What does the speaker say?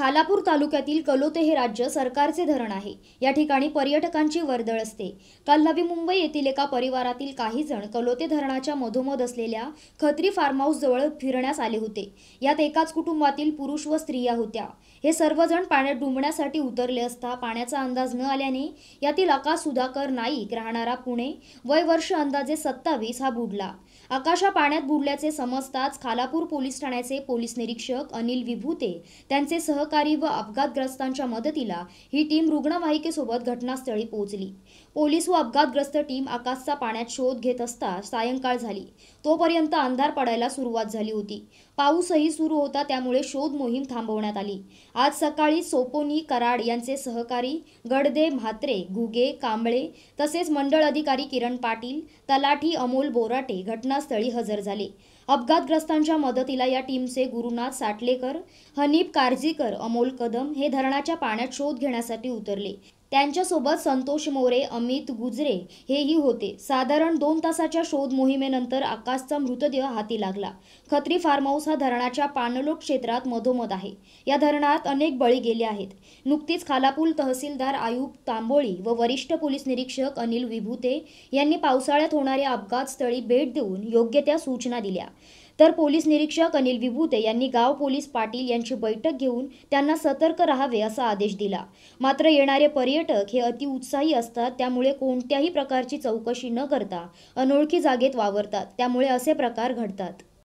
खालापूर तालुक्यातील कलोते हे राज्य सरकारचे धरण आहे या ठिकाणी पर्यटकांची वर्दळ असते काल नवी मुंबई येथील एका परिवारातील काही जण कलोते धरणाच्या मधोमध असलेल्या खत्री फार्म जवळ फिरण्यास आले होते यात एकाच कुटुंबातील पुरुष व स्त्रिया होत्या हे सर्वजण पाण्यात डुंबण्यासाठी उतरले असता पाण्याचा अंदाज न आल्याने यातील आकाश सुधाकर नाईक राहणारा पुणे वय वर्ष अंदाजे सत्तावीस हा बुडला आकाशा पाण्यात बुडल्याचे समजताच खालापूर पोलीस ठाण्याचे पोलीस निरीक्षक अनिल विभूते त्यांचे सह सहकारी व अपघातग्रस्तांच्या मदतीला ही टीम रुग्णवाहिकेसोबत घटनास्थळी पोहोचली पोलीस व अपघातग्रस्त टीम आकाशचा पाण्यात शोध घेत असता सायंकाळ झाली तोपर्यंत अंधार पडायला सुरुवात झाली होती पाऊसही सुरू होता त्यामुळे शोध मोहीम थांबवण्यात आली आज सकाळी सोपोनी कराड यांचे सहकारी गडदे म्हात्रे घुगे कांबळे तसेच मंडळ अधिकारी किरण पाटील तलाठी अमोल बोराटे घटनास्थळी हजर झाले अपघातग्रस्तांच्या मदतीला या टीमचे गुरुनाथ साटलेकर हनीप कारजीकर अमोल कदम हे धरणाच्या पाण्यात शोध घेण्यासाठी उतरले त्यांच्यासोबत संतोष मोरे अमित गुजरे हेही होते साधारण दोन तासाच्या शोध मोहिमेनंतर आकाशचा मृतदेह हाती लागला खत्री फार्म हाऊस हा धरणाच्या पाणलोट क्षेत्रात मधोमध आहे या धरणात अनेक बळी गेले आहेत नुकतीच खालापूल तहसीलदार आयुब तांबोळी व वरिष्ठ पोलीस निरीक्षक अनिल विभूते यांनी पावसाळ्यात होणाऱ्या अपघात स्थळी भेट देऊन योग्य त्या सूचना दिल्या तर पोलीस निरीक्षक अनिल विभूते यांनी गाव पोलीस पाटील यांची बैठक घेऊन त्यांना सतर्क राहावे असा आदेश दिला मात्र येणारे पर्यटक पर्यटक हे अतिउत्साही असतात त्यामुळे कोणत्याही प्रकारची चौकशी न करता अनोळखी जागेत वावरतात त्यामुळे असे प्रकार घडतात